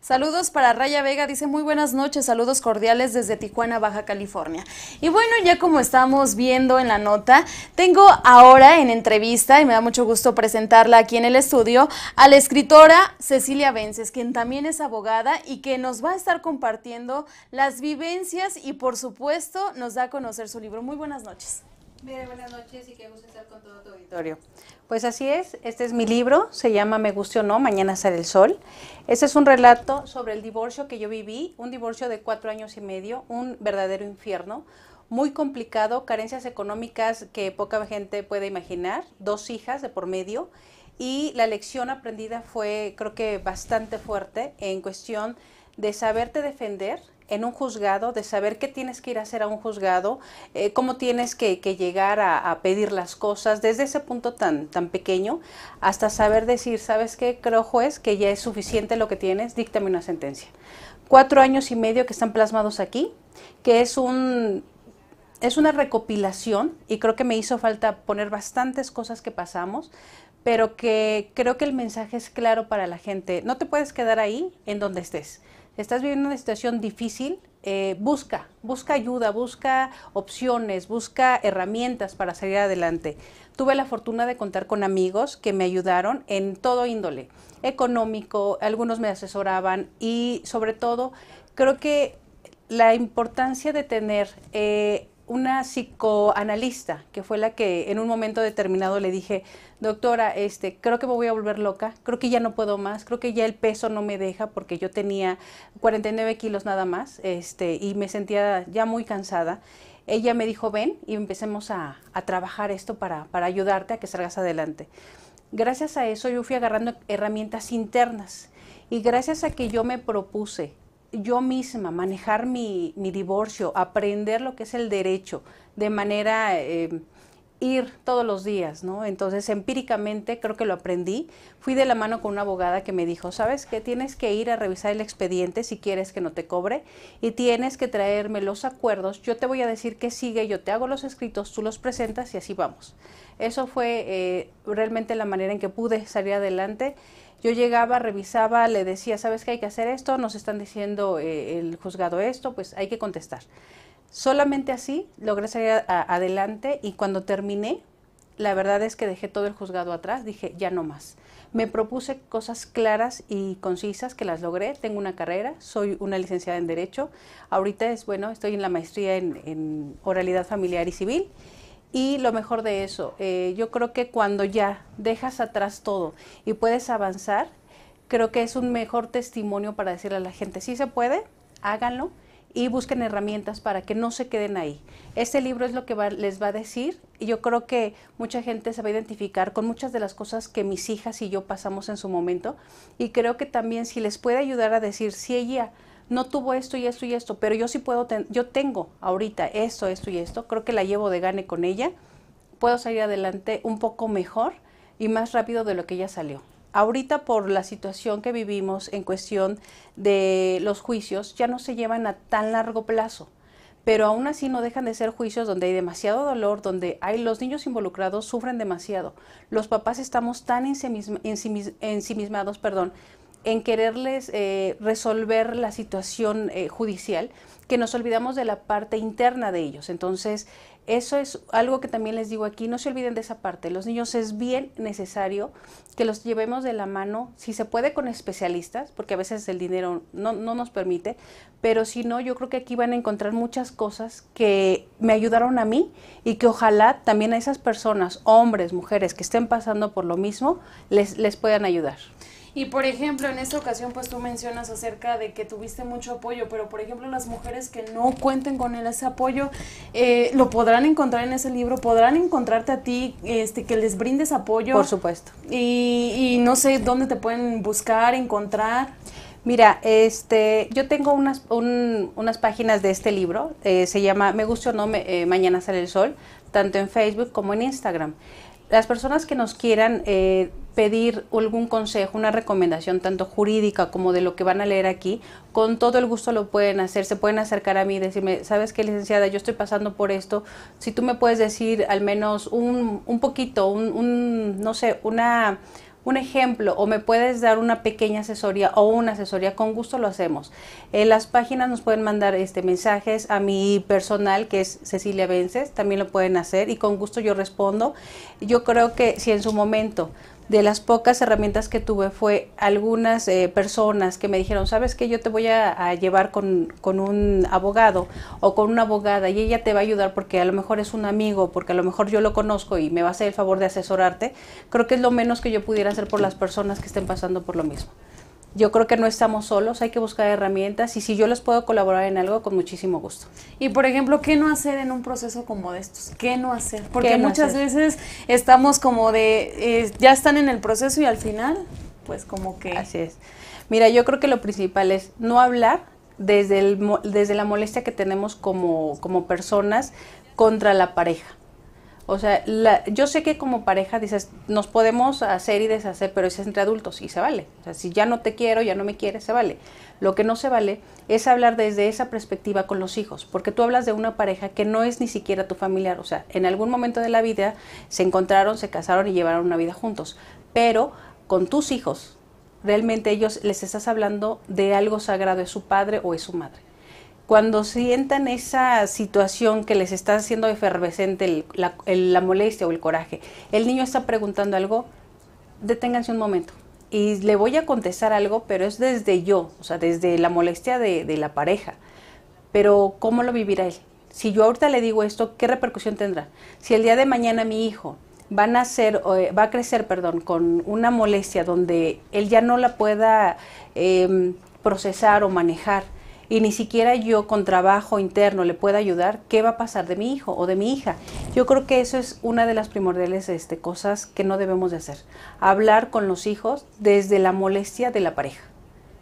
Saludos para Raya Vega, dice muy buenas noches, saludos cordiales desde Tijuana, Baja California. Y bueno, ya como estamos viendo en la nota, tengo ahora en entrevista, y me da mucho gusto presentarla aquí en el estudio, a la escritora Cecilia Vences, quien también es abogada y que nos va a estar compartiendo las vivencias y por supuesto nos da a conocer su libro. Muy buenas noches. Mire, buenas noches y qué gusto estar con todo tu auditorio. Pues así es, este es mi libro, se llama Me guste o no, Mañana sale el sol. Este es un relato sobre el divorcio que yo viví, un divorcio de cuatro años y medio, un verdadero infierno, muy complicado, carencias económicas que poca gente puede imaginar, dos hijas de por medio y la lección aprendida fue creo que bastante fuerte en cuestión de saberte defender en un juzgado, de saber qué tienes que ir a hacer a un juzgado, eh, cómo tienes que, llegar a, pedir las cosas, desde ese punto tan, tan pequeño hasta saber decir, ¿sabes qué? Creo juez que ya es suficiente lo que tienes, díctame una sentencia. Cuatro años y medio que están plasmados aquí, que es un es una recopilación y creo que me hizo falta poner bastantes cosas que pasamos, pero que creo que el mensaje es claro para la gente. No te puedes quedar ahí en donde estés estás viviendo una situación difícil, eh, busca, busca ayuda, busca opciones, busca herramientas para salir adelante. Tuve la fortuna de contar con amigos que me ayudaron en todo índole, económico, algunos me asesoraban y sobre todo creo que la importancia de tener eh, una psicoanalista que fue la que en un momento determinado le dije, doctora, este, creo que me voy a volver loca, creo que ya no puedo más, creo que ya el peso no me deja porque yo tenía 49 kilos nada más este, y me sentía ya muy cansada. Ella me dijo, ven y empecemos a, a trabajar esto para, para ayudarte a que salgas adelante. Gracias a eso yo fui agarrando herramientas internas y gracias a que yo me propuse yo misma manejar mi, mi divorcio, aprender lo que es el derecho de manera eh, ir todos los días, ¿no? Entonces, empíricamente creo que lo aprendí. Fui de la mano con una abogada que me dijo, "¿Sabes que Tienes que ir a revisar el expediente si quieres que no te cobre y tienes que traerme los acuerdos. Yo te voy a decir qué sigue, yo te hago los escritos, tú los presentas y así vamos." Eso fue eh, realmente la manera en que pude salir adelante. Yo llegaba, revisaba, le decía, ¿sabes qué hay que hacer esto? Nos están diciendo eh, el juzgado esto, pues hay que contestar. Solamente así logré salir adelante y cuando terminé, la verdad es que dejé todo el juzgado atrás, dije, ya no más. Me propuse cosas claras y concisas que las logré. Tengo una carrera, soy una licenciada en Derecho. Ahorita es, bueno, estoy en la maestría en, oralidad familiar y civil. Y lo mejor de eso, eh, yo creo que cuando ya dejas atrás todo y puedes avanzar, creo que es un mejor testimonio para decirle a la gente, si se puede, háganlo y busquen herramientas para que no se queden ahí. Este libro es lo que les va a decir y yo creo que mucha gente se va a identificar con muchas de las cosas que mis hijas y yo pasamos en su momento y creo que también si les puede ayudar a decir si ella no tuvo esto y esto y esto, pero yo sí puedo, yo tengo ahorita esto, esto y esto, creo que la llevo de gane con ella, puedo salir adelante un poco mejor y más rápido de lo que ella salió ahorita por la situación que vivimos en cuestión de los juicios, ya no se llevan a tan largo plazo. Pero aún así no dejan de ser juicios donde hay demasiado dolor, donde hay los niños involucrados sufren demasiado. Los papás estamos tan ensimismados, perdón, en quererles eh, resolver la situación eh, judicial, que nos olvidamos de la parte interna de ellos. Entonces, eso es algo que también les digo aquí, no se olviden de esa parte. Los niños es bien necesario que los llevemos de la mano, si se puede con especialistas, porque a veces el dinero no, no nos permite, pero si no, yo creo que aquí van a encontrar muchas cosas que me ayudaron a mí y que ojalá también a esas personas, hombres, mujeres, que estén pasando por lo mismo, les, les puedan ayudar. Y por ejemplo, en esta ocasión, pues tú mencionas acerca de que tuviste mucho apoyo, pero por ejemplo, las mujeres que no cuenten con ese apoyo, eh, lo podrán encontrar en ese libro, podrán encontrarte a ti, este, que les brindes apoyo. Por supuesto. Y, no sé dónde te pueden buscar, encontrar. Mira, este, yo tengo unas, unas páginas de este libro, eh, se llama Me gusta o no, eh, Mañana sale el sol, tanto en Facebook como en Instagram las personas que nos quieran eh, pedir algún consejo, una recomendación tanto jurídica como de lo que van a leer aquí, con todo el gusto lo pueden hacer, se pueden acercar a mí y decirme, sabes qué, licenciada, yo estoy pasando por esto, si tú me puedes decir al menos un, un poquito, un, un, no sé, una un ejemplo o me puedes dar una pequeña asesoría o una asesoría, con gusto lo hacemos. En las páginas nos pueden mandar este mensajes a mi personal que es Cecilia Vences, también lo pueden hacer y con gusto yo respondo. Yo creo que si en su momento de las pocas herramientas que tuve fue algunas eh, personas que me dijeron, sabes que yo te voy a, llevar con, con, un abogado o con una abogada y ella te va a ayudar porque a lo mejor es un amigo, porque a lo mejor yo lo conozco y me va a hacer el favor de asesorarte, creo que es lo menos que yo pudiera hacer por las personas que estén pasando por lo mismo yo creo que no estamos solos, hay que buscar herramientas y si yo les puedo colaborar en algo, con muchísimo gusto. Y por ejemplo, ¿qué no hacer en un proceso como de estos? ¿Qué no hacer? Porque muchas veces estamos como de, eh, ya están en el proceso y al final, pues como que... Así es. Mira, yo creo que lo principal es no hablar desde, el, desde la molestia que tenemos como, como personas contra la pareja o sea, yo sé que como pareja dices, nos podemos hacer y deshacer, pero es entre adultos y se vale. O sea, si ya no te quiero, ya no me quieres, se vale. Lo que no se vale es hablar desde esa perspectiva con los hijos, porque tú hablas de una pareja que no es ni siquiera tu familiar. O sea, en algún momento de la vida se encontraron, se casaron y llevaron una vida juntos. Pero con tus hijos, realmente ellos les estás hablando de algo sagrado, es su padre o es su madre cuando sientan esa situación que les está haciendo efervescente la, molestia o el coraje, el niño está preguntando algo, deténganse un momento. Y le voy a contestar algo, pero es desde yo, o sea, desde la molestia de, la pareja. Pero ¿cómo lo vivirá él? Si yo ahorita le digo esto, ¿qué repercusión tendrá? Si el día de mañana mi hijo va a, eh, va a crecer perdón, con una molestia donde él ya no la pueda em, procesar o manejar, y ni siquiera yo con trabajo interno le pueda ayudar, ¿qué va a pasar de mi hijo o de mi hija? Yo creo que eso es una de las primordiales este, cosas que no debemos de hacer. Hablar con los hijos desde la molestia de la pareja.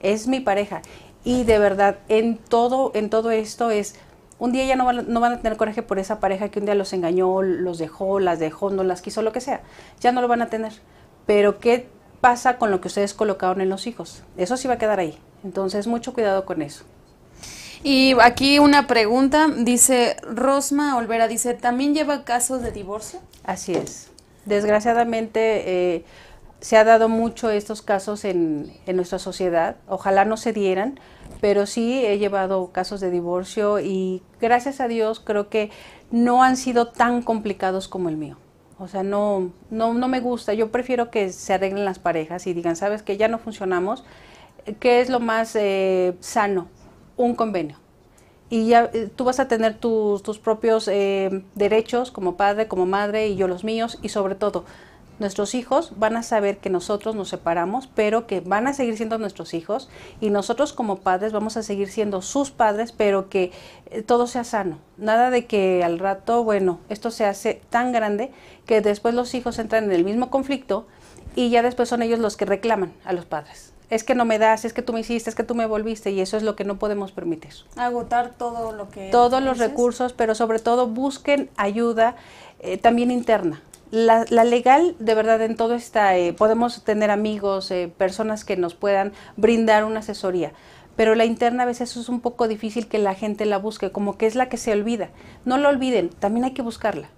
Es mi pareja. Y de verdad, en todo, en todo esto es, un día ya no no van, a tener coraje por esa pareja que un día los engañó, los dejó, las dejó, no las quiso, lo que sea. Ya no lo van a tener. Pero ¿qué pasa con lo que ustedes colocaron en los hijos? Eso sí va a quedar ahí. Entonces, mucho cuidado con eso. Y aquí una pregunta, dice Rosma Olvera, dice, ¿también lleva casos de divorcio? Así es. Desgraciadamente eh, se ha dado mucho estos casos en, en, nuestra sociedad, ojalá no se dieran, pero sí he llevado casos de divorcio y gracias a Dios creo que no han sido tan complicados como el mío. O sea, no, no, no me gusta, yo prefiero que se arreglen las parejas y digan, sabes que ya no funcionamos, ¿qué es lo más eh, sano? un convenio y ya eh, tú vas a tener tus, tus propios eh, derechos como padre, como madre y yo los míos y sobre todo nuestros hijos van a saber que nosotros nos separamos, pero que van a seguir siendo nuestros hijos y nosotros como padres vamos a seguir siendo sus padres, pero que eh, todo sea sano. Nada de que al rato, bueno, esto se hace tan grande que después los hijos entran en el mismo conflicto y ya después son ellos los que reclaman a los padres es que no me das, es que tú me hiciste, es que tú me volviste y eso es lo que no podemos permitir. Agotar todo lo que... Todos los recursos, pero sobre todo busquen ayuda eh, también interna. La, legal, de verdad, en todo está, eh, podemos tener amigos, eh, personas que nos puedan brindar una asesoría, pero la interna a veces es un poco difícil que la gente la busque, como que es la que se olvida. No la olviden, también hay que buscarla.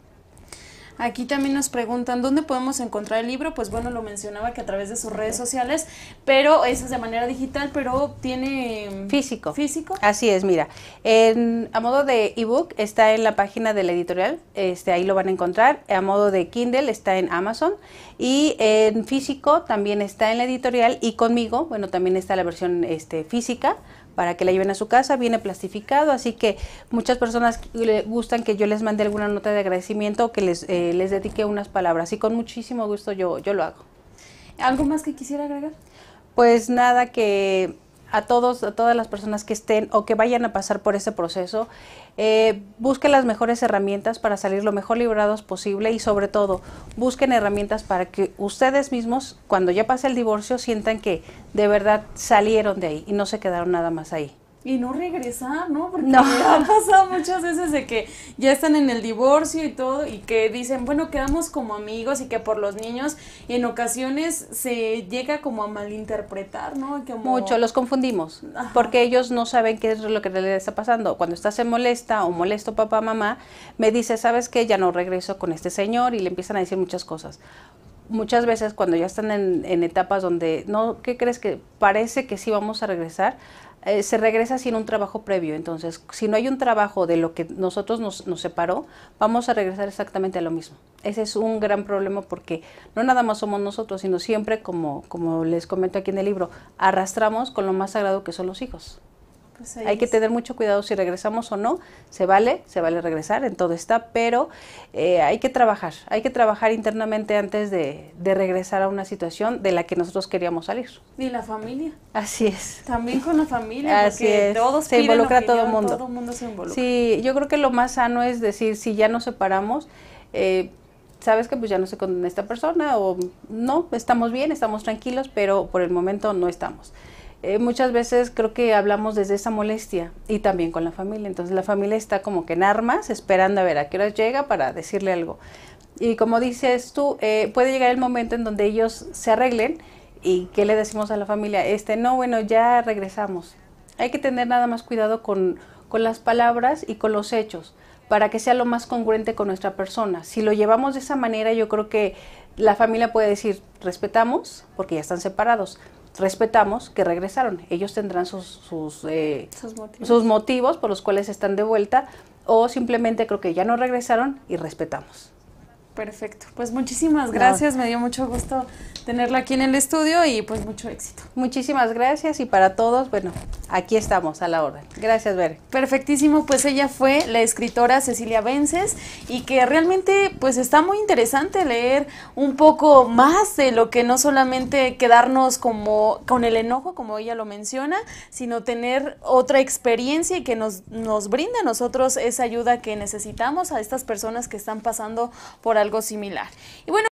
Aquí también nos preguntan dónde podemos encontrar el libro. Pues bueno, lo mencionaba que a través de sus redes sociales, pero eso es de manera digital, pero tiene... Físico. Físico. Así es, mira. En, a modo de ebook está en la página de la editorial, este, ahí lo van a encontrar. A modo de Kindle está en Amazon. Y en físico también está en la editorial y conmigo, bueno, también está la versión este, física para que la lleven a su casa, viene plastificado, así que muchas personas le gustan que yo les mande alguna nota de agradecimiento o que les, eh, les dedique unas palabras y con muchísimo gusto yo, yo lo hago. ¿Algo más que quisiera agregar? Pues nada, que a todos, a todas las personas que estén o que vayan a pasar por ese proceso, eh, busquen las mejores herramientas para salir lo mejor librados posible y sobre todo busquen herramientas para que ustedes mismos, cuando ya pase el divorcio, sientan que de verdad salieron de ahí y no se quedaron nada más ahí y no regresar, ¿no? Porque ha pasado muchas veces de que ya están en el divorcio y todo y que dicen, bueno, quedamos como amigos y que por los niños y en ocasiones se llega como a malinterpretar, ¿no? Mucho, los confundimos porque ellos no saben qué es lo que les está pasando. Cuando estás en molesta o molesto papá, mamá, me dice, ¿sabes qué? Ya no regreso con este señor y le empiezan a decir muchas cosas muchas veces cuando ya están en, en, etapas donde no, ¿qué crees que parece que sí vamos a regresar? Eh, se regresa sin un trabajo previo. Entonces, si no hay un trabajo de lo que nosotros nos, nos, separó, vamos a regresar exactamente a lo mismo. Ese es un gran problema porque no nada más somos nosotros, sino siempre, como, como les comento aquí en el libro, arrastramos con lo más sagrado que son los hijos. Hay que tener mucho cuidado si regresamos o no. Se vale, se vale regresar, en todo está, pero eh, hay que trabajar, hay que trabajar internamente antes de, regresar a una situación de la que nosotros queríamos salir. Y la familia. Así es. También con la familia, porque todos se involucra todo el mundo. Sí, yo creo que lo más sano es decir, si ya nos separamos, eh, sabes que pues ya no sé con esta persona o no, estamos bien, estamos tranquilos, pero por el momento no estamos. Eh, muchas veces creo que hablamos desde esa molestia y también con la familia. Entonces la familia está como que en armas esperando a ver a qué hora llega para decirle algo. Y como dices tú, eh, puede llegar el momento en donde ellos se arreglen y qué le decimos a la familia, este, no, bueno, ya regresamos. Hay que tener nada más cuidado con, con las palabras y con los hechos para que sea lo más congruente con nuestra persona. Si lo llevamos de esa manera, yo creo que la familia puede decir, respetamos porque ya están separados respetamos que regresaron. Ellos tendrán sus, eh, sus, motivos por los cuales están de vuelta o simplemente creo que ya no regresaron y respetamos. Perfecto. Pues muchísimas gracias. Me dio mucho gusto tenerla aquí en el estudio y pues mucho éxito. Muchísimas gracias y para todos, bueno, aquí estamos a la orden. Gracias, ver Perfectísimo. Pues ella fue la escritora Cecilia Vences y que realmente pues está muy interesante leer un poco más de lo que no solamente quedarnos como con el enojo, como ella lo menciona, sino tener otra experiencia y que nos, nos brinde a nosotros esa ayuda que necesitamos a estas personas que están pasando por algo similar. Y